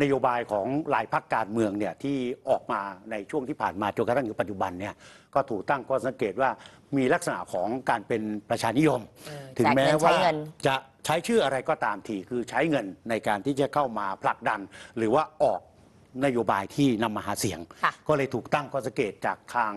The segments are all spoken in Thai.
นโยบายของหลายพรรคการเมือง เนี่ยที่ออกมาในช่วงที่ผ่านมาจนกระทั่งถึงปัจจุบันเนี่ยก็ถูกตั้งข้อสังเกตว่ามีลักษณะของการเป็นประชานิยม ถึงแม้ว่าจะใช้ชื่ออะไรก็ตามทีคือใช้เงินในการที่จะเข้ามาผลักดัน หรือว่าออกนโยบายที่นำมาหาเสียง ก็เลยถูกตั้งข้อสังเกตจากทาง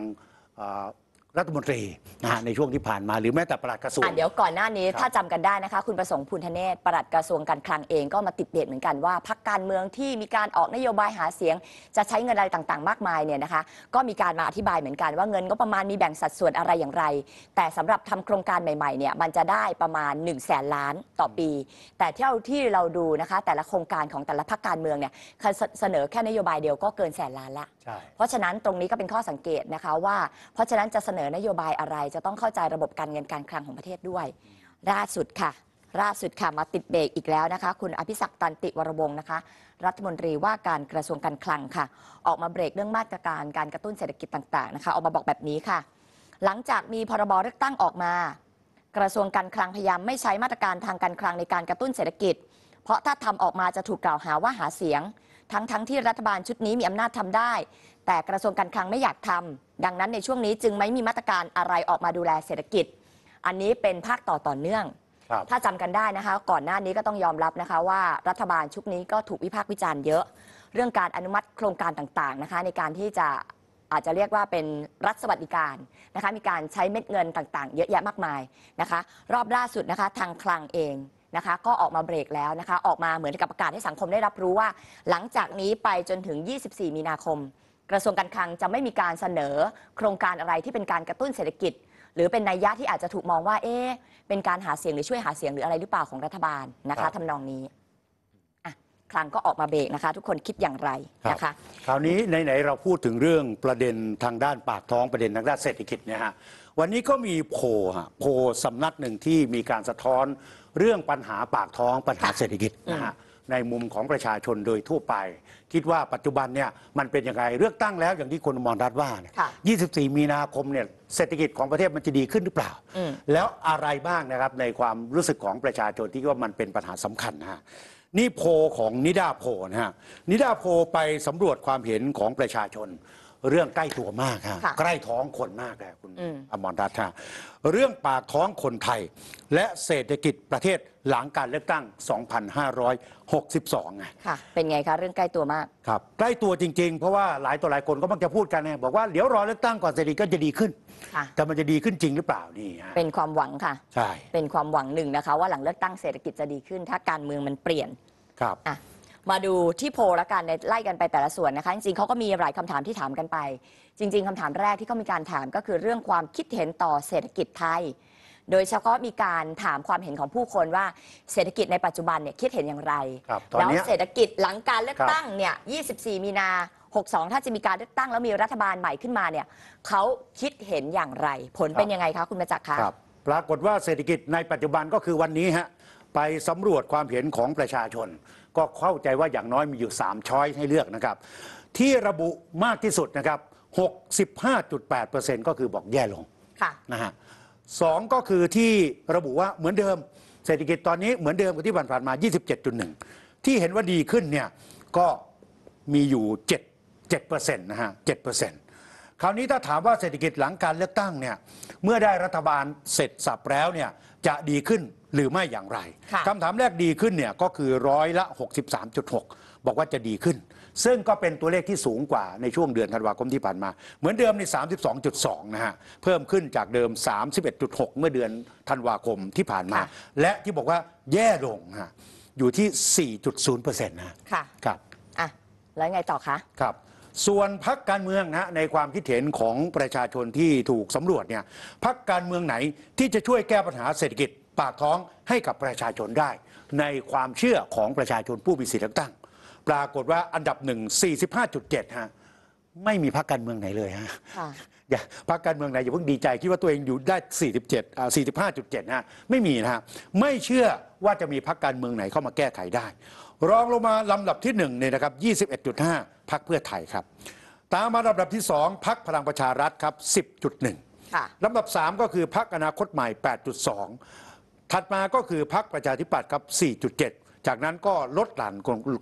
รัฐมนตรีนะฮะในช่วงที่ผ่านมา หรือแม้แต่ปลัดกระทรวงอ่เดี๋ยวก่อนหน้านี้ถ้าจำกันได้นะคะคุณประสงค์พูนทเนศปลัดกระทรวงการคลังเอง ก็มาติดเบตเหมือนกันว่าพักการเมืองที่มีการออกนโยบายหาเสียง จะใช้เงินอะไรต่างๆ มากมายเนี่ยนะคะก็มีการมาอธิบายเหมือนกันว่าเงินก็ประมาณมีแบ่งสัดส่วนอะไรอย่างไร แต่สำหรับทำโครงการใหม่ๆเนี่ยมันจะได้ประมาณ1นึ่งแสนล้านต่อปี แต่เท่าที่เราดูนะคะแต่ละโครงการของแต่ละพักการเมืองเนี่ยเสนอแค่นโยบายเดียวก็เกินแสนล้านละเพราะฉะนั้นตรงนี้ก็เป็นข้อสังเกตนะคะว่า เพราะฉะนั้นจะเสนอนโยบายอะไรจะต้องเข้าใจระบบการเงินการคลังของประเทศด้วย ล่าสุดค่ะล่าสุดค่ะมาติดเบรกอีกแล้วนะคะคุณอภิศักดิ์ตันติวรวงศ์นะคะ รัฐมนตรีว่าการกระทรวงการคลังค่ะ ออกมาเบรกเรื่องมาตรการการกระตุ้นเศรษฐกิจต่างๆนะคะออกมาบอกแบบนี้ค่ะ หลังจากมีพรบเลือกตั้งออกมา กระทรวงการคลังพยายาม ไม่ใช้มาตรการทางการคลังในการกระตุ้นเศรษฐกิจ เพราะถ้าทำออกมาจะถูกกล่าวหาว่าหาเสียงทั้งทั้งที่รัฐบาลชุดนี้มีอำนาจทำได้ แต่กระทรวงการคลังไม่อยากทำดังนั้นในช่วงนี้จึงไม่มีมาตรการอะไรออกมาดูแลเศรษฐกิจ อันนี้เป็นภาคต่อ ต่อเนื่อง ถ้าจำกันได้นะคะ ก่อนหน้านี้ก็ต้องยอมรับนะคะว่ารัฐบาลชุดนี้ก็ถูกวิพากษ์วิจารณ์เยอะ เรื่องการอนุมัติโครงการต่างๆนะคะ ในการที่จะอาจจะเรียกว่าเป็นรัฐสวัสดิการนะคะมีการใช้เม็ดเงินต่างๆ เยอะแยะมากมายนะคะ รอบล่าสุดนะคะทางคลังเองนะคะก็ออกมาเบรกแล้วนะคะออกมาเหมือนกับประกาศให้สังคมได้รับรู้ว่า หลังจากนี้ไปจนถึง 24 มีนาคม กระทรวงการคลังจะไม่มีการเสนอ โครงการอะไรที่เป็นการกระตุ้นเศรษฐกิจ หรือเป็นนัยยะที่อาจจะถูกมองว่าเอ๊ะเป็นการหาเสียงหรือช่วยหาเสียงหรืออะไรหรือเปล่าของรัฐบาลนะคะทำนองนี้คลังก็ออกมาเบรกนะคะ ทุกคนคิดอย่างไรนะคะ คราวนี้ไหนๆเราพูดถึงเรื่องประเด็นทางด้านปากท้องประเด็นทางด้านเศรษฐกิจเนี่ยฮะวันนี้ก็มีโพฮะโพสำนักหนึ่งที่มีการสะท้อนเรื่องปัญหาปากท้องปัญหาเศรษฐกิจนะฮะในมุมของประชาชนโดยทั่วไป คิดว่าปัจจุบันเนี่ยมันเป็นยังไงเลือกตั้งแล้วอย่างที่คุณมรรัตว่าเนี่ย24 มีนาคมเนี่ยเศรษฐกิจของประเทศมันจะดีขึ้นหรือเปล่า แล้วอะไรบ้างนะครับในความรู้สึกของประชาชนที่ว่ามันเป็นปัญหาสำคัญนะฮะนี่โพของนิดาโพนะฮะนิดาโพไปสำรวจความเห็นของประชาชนเรื่องใกล้ตัวมากฮะใกล้ท้องคนมากแล้คุณอมรรัตน์ฮะเรื่องปากท้องคนไทยและเศรษฐกิจประเทศหลังการเลือกตั้ง 2562 ไงค่ะ เป็นไงคะเรื่องใกล้ตัวมากครับใกล้ตัวจริงๆเพราะว่าหลายต่อหลายคนก็มักจะพูดกันนะบอกว่าเดี๋ยวรอเลือกตั้งก่อนเศรษฐกิจก็จะดีขึ้นค่ะแต่มันจะดีขึ้นจริงหรือเปล่านี่ฮะเป็นความหวังค่ะใช่เป็นความหวังหนึ่งนะคะว่าหลังเลือกตั้งเศรษฐกิจจะดีขึ้น ถ้าการเมืองมันเปลี่ยนครับอ่ะมาดูที่โพลและกันในไล่กันไปแต่ละส่วนนะคะจริง ๆเขาก็มีหลายคำถามที่ถามกันไป จริง ๆคำถามแรกที่เขามีการถาม ก็คือเรื่องความคิดเห็นต่อเศรษฐกิจไทย โดยเฉพาะมีการถามความเห็นของผู้คนว่าเศรษฐกิจในปัจจุบันเนี่ยคิดเห็นอย่างไรรนแล้วเศรษฐกิจหลังการเลือกตั้งเนี่ย 24 มีนา 62 ถ้าจะมีการเลือกตั้งแล้วมีรัฐบาลใหม่ขึ้นมาเนี่ยเขาคิดเห็นอย่างไร ผลเป็นยังไงคะคุณมรจักคะครับ ปรากฏว่าเศรษฐกิจในปัจจุบันก็คือวันนี้ฮะไปสำรวจความเห็นของประชาชนก็เข้าใจว่าอย่างน้อยมีอยู่ 3 ช้อยให้เลือกนะครับที่ระบุมากที่สุดนะครับ 65.8%ก็คือบอกแย่ลงะนะฮะสองก็คือที่ระบุว่า เหมือนเดิม เศรษฐกิจตอนนี้เหมือนเดิมกับที่ผ่านมา 27.1 ที่เห็นว่าดีขึ้นเนี่ยก็มีอยู่ 7 7%นะฮะ7%คราวนี้ถ้าถามว่าเศรษฐกิจหลังการเลือกตั้งเนี่ยเมื่อได้รัฐบาลเสร็จสับแล้วเนี่ยจะดีขึ้นหรือไม่อย่างไร คำถามแรกดีขึ้นเนี่ยก็คือร้อยละ63.6 บอกว่าจะดีขึ้น ซึ่งก็เป็นตัวเลขที่สูงกว่า ในช่วงเดือนธันวาคมที่ผ่านมา เหมือนเดิมใน32.2 นะฮะ เพิ่มขึ้นจากเดิม 31.6 เมื่อเดือนธันวาคมที่ผ่านมา และที่บอกว่าแย่ลงฮะอยู่ที่ 4.0%นะค่ะครับอ่ะแล้วไงต่อคะครับส่วนพักการเมืองนะในความคิดเห็นของประชาชนที่ถูกสำรวจเนี่ยพักการเมืองไหนที่จะช่วยแก้ปัญหาเศรษฐกิจปากท้องให้กับประชาชนได้ ในความเชื่อของประชาชนผู้มีสิทธิเลือกตั้งปรากฏว่าอันดับหนึ่ง45.7 ฮะไม่มีพรรคการเมืองไหนเลยฮะอย่าพรรคการเมืองไหนอย่าเพิ่งดีใจคิดว่าตัวเองอยู่ได้ 47 อ่า 45.7นะไม่มีนะฮะไม่เชื่อว่าจะมีพรรคการเมืองไหนเข้ามาแก้ไขได้รองลงมาลำดับที่1เนี่ยนะครับ 21.5 พรรคเพื่อไทยครับ ตามมาลำดับที่ 2พรรคพลังประชารัฐครับ 10.1ลำดับ 3 ก็คือพรรคอนาคตใหม่ 8.2ถัดมาก็คือพักประชาธิปัตย์ครับ 4.7 จากนั้นก็ลดหลั่น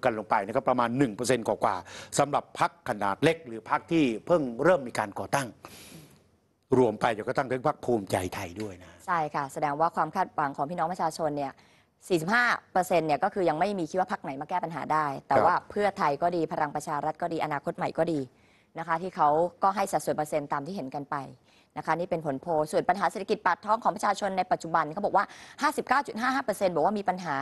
กันลงไปนะครับประมาณ 1%กว่าๆสำหรับพักขนาดเล็ก หรือพักที่เพิ่งเริ่มมีการก่อตั้ง รวมไปจะก็ตั้งป็งพักภูมิใจไทยด้วยนะใช่ค่ะ แสดงว่าความคาดหวังของพี่น้องประชาชนเนี่ย 45เปอร์เซ็นต์เนี่ยก็คือยังไม่มีคิดว่าพักไหนมาแก้ปัญหาได้แต่ว่าเพื่อไทยก็ดีพลังประชารัฐก็ดีอนาคตใหม่ก็ดีนะคะที่เขาก็ให้สัดส่วนเปอร์เซ็นต์ตามที่เห็นกันไปนะคะนี่เป็นผลโพส่วนปัญหาเศรษฐกิจปากท้องของประชาชนในปัจจุบันเขาบอกว่า 59.55%บอกว่ามีปัญหา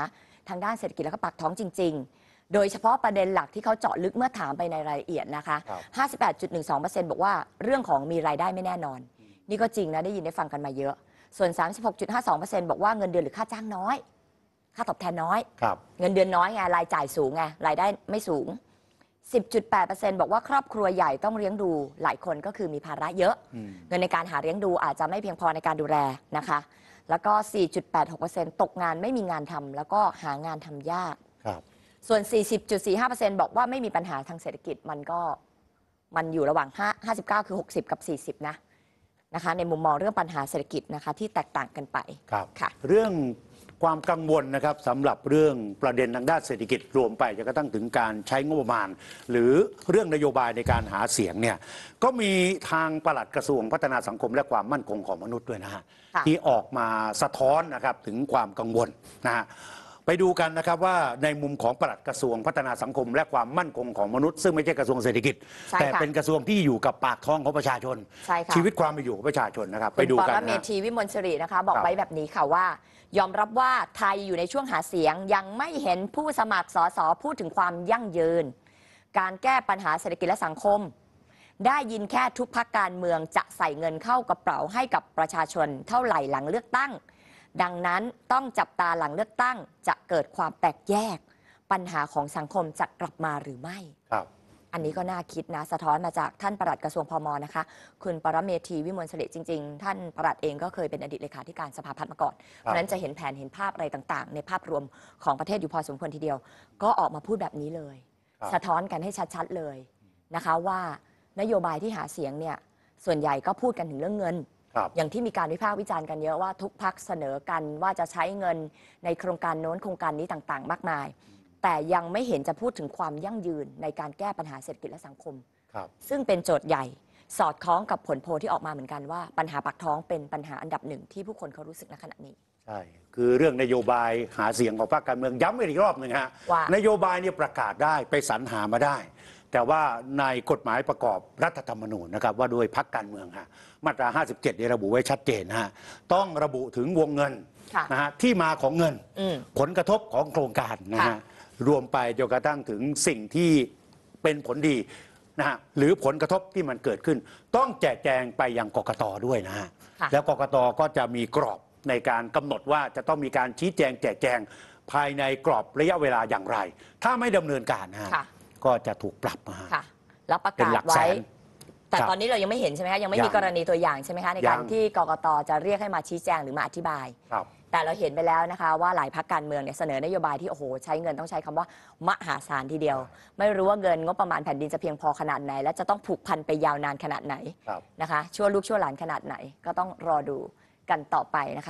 ทางด้านเศรษฐกิจแล้วก็ปากท้องจริง ๆ โดยเฉพาะประเด็นหลักที่เขาเจาะลึกเมื่อถามไปในรายละเอียดนะคะ 58.12%บอกว่าเรื่องของมีรายได้ไม่แน่นอน นี่ก็จริงนะ ได้ยินได้ฟังกันมาเยอะ ส่วน 36.52%บอกว่าเงินเดือนหรือค่าจ้างน้อย ค่าตอบแทนน้อยเงินเดือนน้อยไงรายจ่ายสูงไงรายได้ไม่สูง10.8%บอกว่าครอบครัวใหญ่ต้องเลี้ยงดูหลายคนก็คือมีภาระเยอะเงินในการหาเลี้ยงดูอาจจะไม่เพียงพอในการดูแลนะคะ แล้วก็ 4.86%ตกงานไม่มีงานทำแล้วก็หางานทำยากบส่วน40.45%บอกว่าไม่มีปัญหาทางเศรษฐกิจมันก็มันอยู่ระหว่าง5 59คือ60 กับ 40นะนะคะในมุมมองเรื่องปัญหาเศรษฐกิจนะคะที่แตกต่างกันไปครับค่ะ เรื่องความกังวลนะครับสำหรับเรื่องประเด็นทางด้านเศรษฐกิจรวมไปจะกระทั่งถึงการใช้งบประมาณ หรือเรื่องนโยบายในการหาเสียงเนี่ยก็มีทางปลัดกระทรวงพัฒนาสังคม และความมั่นคงของมนุษย์ด้วยนะฮะที่ออกมาสะท้อนนะครับ ถึงความกังวลนะฮะไปดูกันนะครับว่าในมุมของปลัดกระทรวงพัฒนาสังคมและความมั่นคงของมนุษย์ซึ่งไม่ใช่กระทรวงเศรษฐกิจแต่เป็นกระทรวงที่อยู่กับปากท้องของประชาชนใช่ค่ะชีวิตความเป็นอยู่ของประชาชนนะครับ ไปดูกันคุประเมธีวิมลสรีนะคะบอกไว้แบบนี้ค่ะว่า ยอมรับว่าไทยอยู่ในช่วงหาเสียงยังไม่เห็นผู้สมัครสสพูดถึงความยั่งยืนการแก้ปัญหาเศรษฐกิจและสังคม ได้ยินแค่ทุกพักการเมืองจะใส่เงินเข้ากระเป๋าให้กับประชาชนเท่าไหร่หลังเลือกตั้งดังนั้นต้องจับตาหลังเลือกตั้งจะเกิดความแตกแยกปัญหาของสังคมจะกลับมาหรือไม่ครับอันนี้ก็น่าคิดนะ สะท้อนมาจากท่านประหลัดกระทรวงพม นะคะ คุณปรเมธีวิมลเสลจริง ๆ ท่านประหลัดเองก็เคยเป็นอดีตเลขาธิการสภาพัฒน์มาก่อน เพราะฉะนั้นจะเห็นแผนเห็นภาพอะไรต่างๆ ในภาพรวมของประเทศอยู่พอสมควรทีเดียว ก็ออกมาพูดแบบนี้เลย สะท้อนกันให้ชัดๆเลยนะคะว่านโยบายที่หาเสียงเนี่ยส่วนใหญ่ก็พูดกันถึงเรื่องเงินอย่างที่มีการวิพากษ์วิจารณ์กันเยอะว่าทุกพักเสนอกันว่าจะใช้เงินในโครงการโน้นโครงการนี้ต่างๆ มากมาย แต่ยังไม่เห็นจะพูดถึงความยั่งยืนในการแก้ปัญหาเศรษฐกิจและสังคมครับ ซึ่งเป็นโจทย์ใหญ่สอดคล้องกับผลโพลที่ออกมาเหมือนกันว่า ปัญหาปากท้องเป็นปัญหาอันดับหนึ่งที่ผู้คนเขารู้สึกณขณะนี้ใช่คือเรื่องนโยบายหาเสียงของพรรคการเมืองย้ำอีกรอบหนึ่งฮะนนโยบายเนี่ยประกาศได้ไปสรรหามาได้แต่ว่าในกฎหมายประกอบรัฐธรรมนูญนะครับ ว่าโดยพักการเมืองฮะมาตรา 57 ได้ระบุไว้ชัดเจนฮะต้องระบุถึงวงเงินนะฮะที่มาของเงิน ผลกระทบของโครงการนะฮะรวมไปจนกระทั่งถึงสิ่งที่เป็นผลดีนะฮะหรือผลกระทบที่มันเกิดขึ้น ต้องแจกแจงไปยังกกตด้วยนะฮะแล้วกกตก็จะมีกรอบในการกำหนดว่าจะต้องมีการชี้แจงแจกแจงภายในกรอบระยะเวลาอย่างไร ถ้าไม่ดำเนินการนะก็จะถูกปรับมาค่ะ แล้วประกาศไว้ แต่ตอนนี้เรายังไม่เห็นใช่ไหมคะ ยังไม่มีกรณีตัวอย่างใช่ไหมคะในการที่กกตจะเรียกให้มาชี้แจง หรือมาอธิบาย ครับ แต่เราเห็นไปแล้วนะคะว่าหลายพักการเมืองเนี่ยเสนอนโยบายที่ โอ้โห ใช้เงินต้องใช้คำว่ามหาศาลทีเดียว ไม่รู้ว่าเงินงบประมาณแผ่นดินจะเพียงพอขนาดไหนและจะต้องผูกพันไปยาวนานขนาดไหนนะคะชั่วลูกชั่วหลานขนาดไหน ก็ต้องรอดูกันต่อไปนะคะ